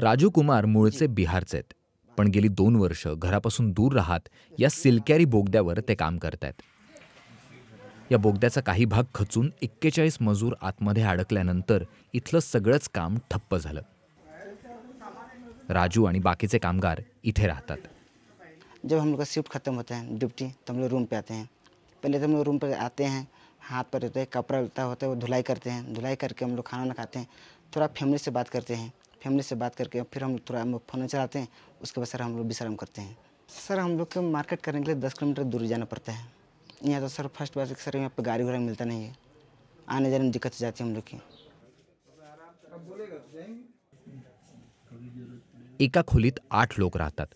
राजू कुमार मूळचे बिहारचे आहेत पण गेली दोन वर्ष घरापासून दूर राहत या सिलकॅरी बोगद्यावर ते काम आहेत या बोगद्याचा काही भाग खचून एक्केचाळीस मजूर आतमध्ये अडकल्यानंतर इथलं सगळंच काम ठप्प झालं राजू आणि बाकीचे कामगार इथे राहतात जब हम लोग का शिफ्ट खत्म होता है ड्यूटी तो हम लोग रूम पे आते हैं पहले तो हम लोग रूम पे आते हैं हाथ पर होते हैं कपड़ा होता है वो धुलाई करते हैं धुलाई करके हम लोग खाना ना खाते हैं थोड़ा फैमिली से बात करते हैं फैमिली से बात करके फिर हम थोड़ा हम फोन चलाते हैं उसके बाद सर हम लोग विश्राम करते हैं सर हम लोग को मार्केट करने के लिए दस किलोमीटर दूर जाना पड़ता है यहाँ तो सर फर्स्ट बार सर यहाँ पर गाड़ी घोड़ा मिलता नहीं है आने जाने में दिक्कत हो जाती है हम लोग की एका खोलीत आठ लोक राहतात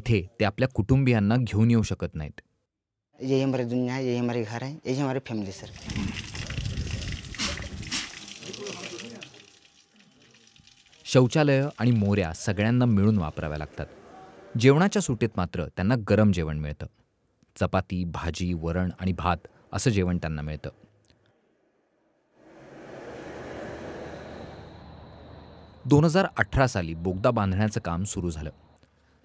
इथे ते आपल्या कुटुंबियांना घेऊन येऊ शकत नाहीत यही हमारी दुनिया है यही हमारे घर है यही हमारी फॅमिली सर शौचालयं आणि मोऱ्या सगळ्यांना मिळून वापराव्या लागतात जेवणाच्या सुटीत मात्र त्यांना गरम जेवण मिळतं चपाती भाजी वरण आणि भात असं जेवण त्यांना मिळतं दोन हजार अठरा साली बोगदा बांधण्याचं काम सुरू झालं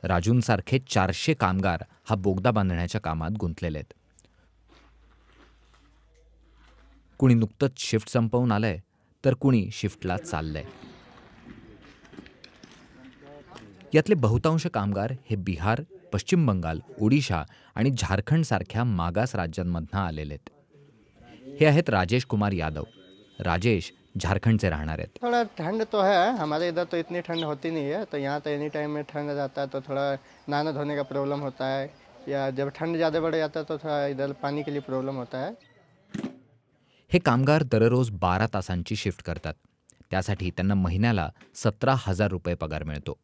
राजूंसारखे चारशे कामगार हा बोगदा बांधण्याच्या कामात गुंतलेले आहेत कुणी नुकतंच शिफ्ट संपवून आलंय तर कुणी शिफ्टला चाललंय यातले बहुतांश कामगार हे बिहार पश्चिम बंगाल ओडिशा आणि झारखंडसारख्या मागास राज्यांमधनं आलेले आहेत हे आहेत राजेश कुमार यादव राजेश झारखंडचे राहणार आहेत थोड़ा थंड तो है हमारे इधर तो इतनी ठंड होती नहीं है तो यहाँ तो एनी टाइम में ठंड जाता है तो थोड़ा नाना धोने का प्रॉब्लम होता है या जब ठंड ज़्यादा बढ़ जाता है तो थोड़ा इधर पानी के लिए प्रॉब्लम होता है हे कामगार दररोज बारा तासांची शिफ्ट करतात त्यासाठी त्यांना महिन्याला सतरा हजार रुपये पगार मिळतो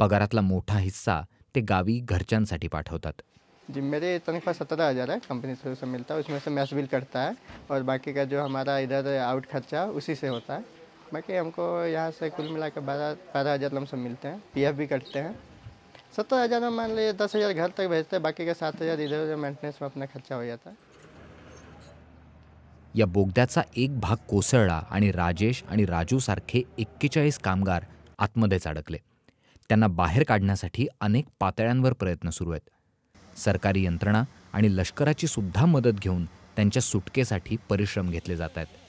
पगारातला मोठा हिस्सा ते गावी घरच्यांसाठी पाठवतात जी मेरे सतरा हज़ार है कंपनी थ्रू से मिलता है उसमें से बिल कटता है और बाकी का जो हमारा इधर आउट खर्चा उसी से होता है बाकी हमको यहाँ से कुल मिला के बारह हज़ार लम सब मिलते हैं पी भी कटते हैं सत्तर हज़ार हम मान लीजिए दस हज़ार घर तक भेजते हैं बाकी का सात हज़ार इधर उधर मेंटेनेंस में अपना खर्चा हो जाता है या बोगद्याचा एक भाग कोसळला आणि राजेश आणि राजू सारखे एक्केचाळीस कामगार आतमध्येच अडकले त्यांना बाहेर काढण्यासाठी अनेक पातळ्यांवर प्रयत्न सुरू आहेत सरकारी यंत्रणा आणि लष्कराची सुद्धा मदत घेऊन त्यांच्या सुटकेसाठी परिश्रम घेतले जात आहेत